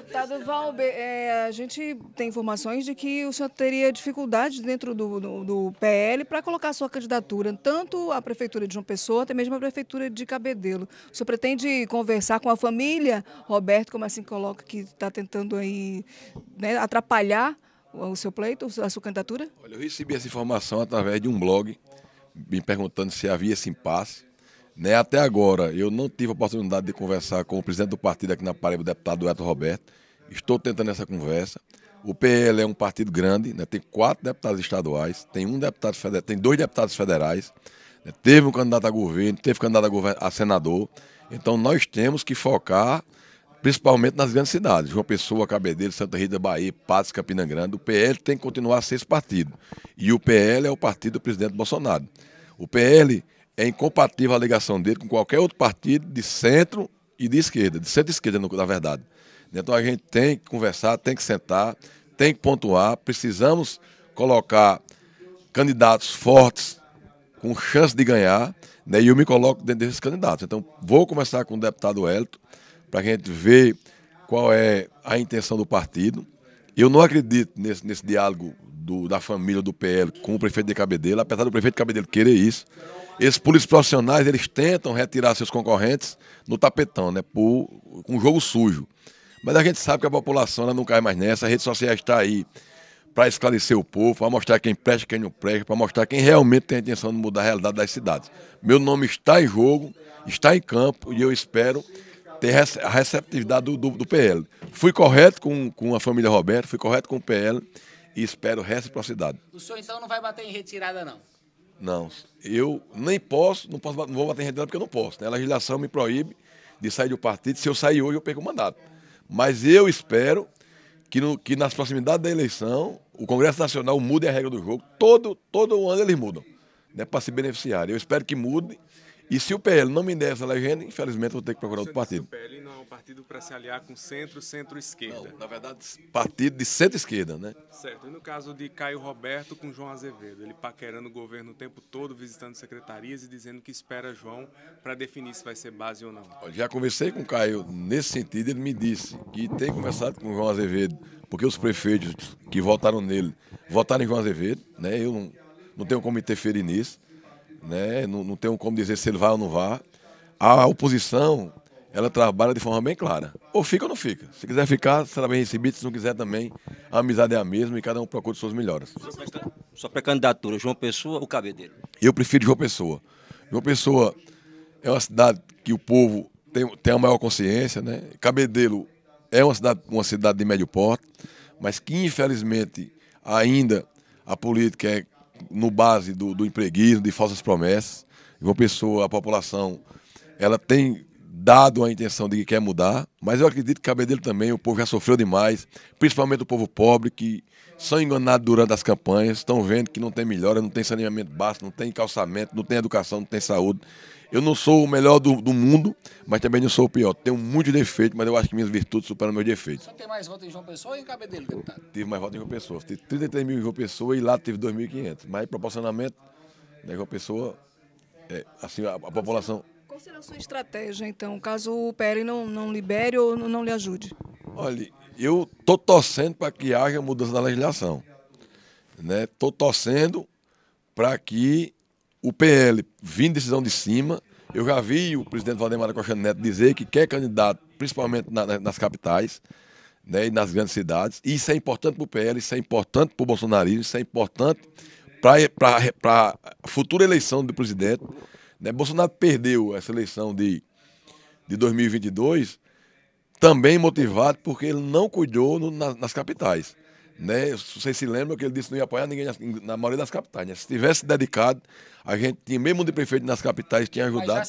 Deputado Valber, é, a gente tem informações de que o senhor teria dificuldades dentro do, do, do PL para colocar sua candidatura, tanto à Prefeitura de João Pessoa, até mesmo à Prefeitura de Cabedelo. O senhor pretende conversar com a família, Roberto, como assim coloca, que está tentando aí né, atrapalhar o seu pleito, a sua candidatura? Olha, eu recebi essa informação através de um blog, me perguntando se havia esse impasse. Né, até agora, eu não tive a oportunidade de conversar com o presidente do partido aqui na Paraíba, o deputado Eto Roberto. Estou tentando essa conversa. O PL é um partido grande, né, tem quatro deputados estaduais, tem um deputado federal, tem dois deputados federais, né, teve um candidato a governo, teve um candidato a, a senador. Então nós temos que focar principalmente nas grandes cidades, João Pessoa, Cabedelo, Santa Rita Bahia, Patos, Campina Grande, o PL tem que continuar a ser esse partido. E o PL é o partido do presidente Bolsonaro. O PL é incompatível a ligação dele com qualquer outro partido de centro e de esquerda, de centro-esquerda, na verdade. Então a gente tem que conversar, tem que sentar, tem que pontuar, precisamos colocar candidatos fortes com chance de ganhar, né? e eu me coloco dentro desses candidatos. Então vou começar com o deputado Hélito, para a gente ver qual é a intenção do partido. Eu não acredito nesse, nesse diálogo do, da família do PL com o prefeito de Cabedelo, apesar do prefeito de Cabedelo querer isso, esses polícias profissionais eles tentam retirar seus concorrentes no tapetão, né? Por, com jogo sujo. Mas a gente sabe que a população não cai mais nessa, a rede social está aí para esclarecer o povo, para mostrar quem presta, quem não presta, para mostrar quem realmente tem a intenção de mudar a realidade das cidades. Meu nome está em jogo, está em campo e eu espero ter a receptividade do, do, do PL. Fui correto com, com a família Roberto, fui correto com o PL e espero reciprocidade. O senhor então não vai bater em retirada, não? Não, eu nem posso, não, posso, não vou bater em retirada porque eu não posso. Né? A legislação me proíbe de sair do partido. Se eu sair hoje, eu perco o mandato. Mas eu espero que, no, que nas proximidades da eleição, o Congresso Nacional mude a regra do jogo. Todo, todo ano eles mudam né, para se beneficiar. Eu espero que mude e se o PL não me der essa legenda, infelizmente vou ter que procurar outro partido. O PL não é um partido para se aliar com centro, centro-esquerda. Na verdade, partido de centro-esquerda, né? Certo. E no caso de Caio Roberto com João Azevedo, ele paquerando o governo o tempo todo, visitando secretarias e dizendo que espera João para definir se vai ser base ou não. já conversei com o Caio nesse sentido, ele me disse que tem conversado com o João Azevedo, porque os prefeitos que votaram nele votaram em João Azevedo, né? Eu não tenho como interferir nisso né? Não, não tem como dizer se ele vai ou não vai. A oposição, ela trabalha de forma bem clara. Ou fica ou não fica. Se quiser ficar, será bem recebido. Se não quiser também, a amizade é a mesma e cada um procura suas melhoras. só para candidatura João Pessoa ou Cabedelo? Eu prefiro João Pessoa. João Pessoa é uma cidade que o povo tem, tem a maior consciência, né? Cabedelo é uma cidade, uma cidade de médio porte, mas que infelizmente ainda a política é no base do, do empreguismo, de falsas promessas. Uma pessoa, a população, ela tem dado a intenção de que quer mudar, mas eu acredito que Cabedelo também, o povo já sofreu demais, principalmente o povo pobre, que são enganados durante as campanhas, estão vendo que não tem melhora, não tem saneamento básico, não tem calçamento, não tem educação, não tem saúde. Eu não sou o melhor do, do mundo, mas também não sou o pior. Tenho muito defeito, mas eu acho que minhas virtudes superam meus defeitos. Só tem mais votos em João Pessoa e em Cabedelo, deputado? Tive mais votos em João Pessoa. Tive 33 mil em João Pessoa e lá tive 2.500. Mas proporcionamento, né, João Pessoa, é, assim, a, a população... Qual será a sua estratégia, então, caso o PL não, não libere ou não lhe ajude? Olha, eu estou torcendo para que haja mudança na legislação. Estou né? torcendo para que o PL, vindo decisão de cima, eu já vi o presidente Valdemar Costa Neto dizer que quer candidato, principalmente na, nas capitais né, e nas grandes cidades. E isso é importante para o PL, isso é importante para o bolsonarismo, isso é importante para a futura eleição do presidente. Né? Bolsonaro perdeu essa eleição de, de 2022 também motivado porque ele não cuidou no, na, nas capitais. Né? Vocês se lembram que ele disse que não ia apoiar ninguém na, maioria das capitais. Né? Se tivesse dedicado, a gente tinha, mesmo de prefeito nas capitais, tinha ajudado.